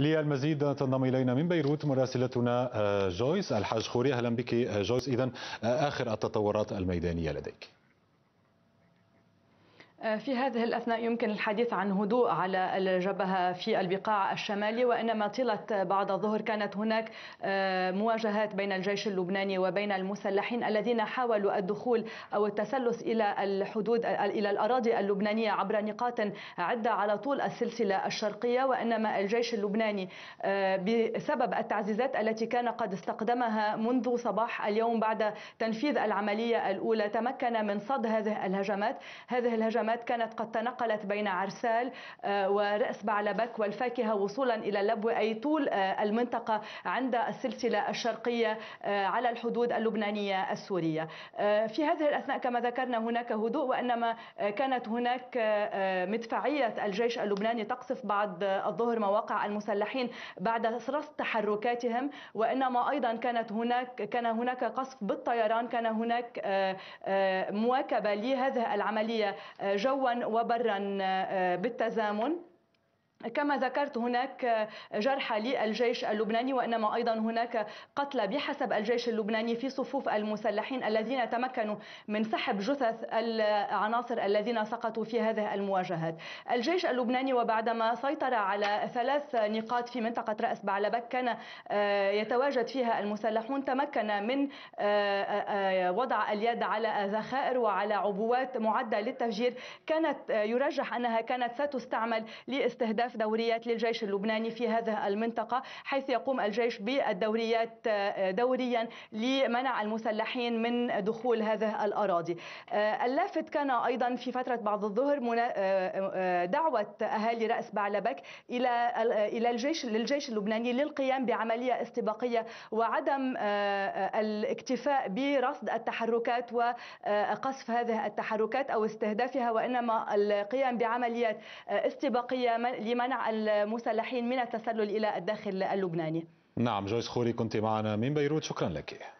للمزيد تنضم الينا من بيروت مراسلتنا آه، جويس الحاج خوري اهلا بك آه، جويس اذا آه، اخر التطورات الميدانيه لديك آه، في هذه الأثناء يمكن الحديث عن هدوء على الجبهة في البقاع الشمالي وإنما طيلة بعد الظهر كانت هناك آه، مواجهات بين الجيش اللبناني وبين المسلحين الذين حاولوا الدخول أو التسلس إلى الحدود إلى الأراضي اللبنانية عبر نقاط عدة على طول السلسلة الشرقية وإنما الجيش اللبناني آه، بسبب التعزيزات التي كان قد استقدمها منذ صباح اليوم بعد تنفيذ العملية الأولى تمكن من صد هذه الهجمات هذه الهجمات الخدمات كانت قد تنقلت بين عرسال آه، ورأس بعلبك والفاكهة وصولا إلى اللبوة أي طول آه، المنطقة عند السلسلة الشرقية آه، على الحدود اللبنانية السورية في هذه الأثناء كما ذكرنا هناك هدوء وإنما كانت هناك مدفعية الجيش اللبناني تقصف بعد الظهر مواقع المسلحين بعد رصد تحركاتهم وإنما أيضا كانت هناك كان هناك قصف بالطيران كان هناك مواكبة لهذه العملية جوا وبرا آه، بالتزامن كما ذكرت هناك جرحى للجيش اللبناني وانما ايضا هناك قتلى بحسب الجيش اللبناني في صفوف المسلحين الذين تمكنوا من سحب جثث العناصر الذين سقطوا في هذه المواجهات. الجيش اللبناني وبعدما سيطر على ثلاث نقاط في منطقه راس بعلبك كان آه، يتواجد فيها المسلحون تمكن من آه، آه، وضع اليد على ذخائر وعلى عبوات معده للتفجير كانت يرجح انها كانت ستستعمل لاستهداف ثلاث دوريات للجيش اللبناني في هذه المنطقة حيث يقوم الجيش بالدوريات آه، دوريا لمنع المسلحين من دخول هذه الأراضي آه، اللافت كان أيضا في فترة بعد الظهر آه، دعوة أهالي رأس بعلبك إلى إلى الجيش للجيش اللبناني للقيام بعملية استباقية وعدم الاكتفاء برصد التحركات وقصف هذه التحركات أو استهدافها وإنما القيام بعمليات استباقية لمنع المسلحين من التسلل إلى الداخل اللبناني نعم جويس خوري كنت معنا من بيروت شكرا لك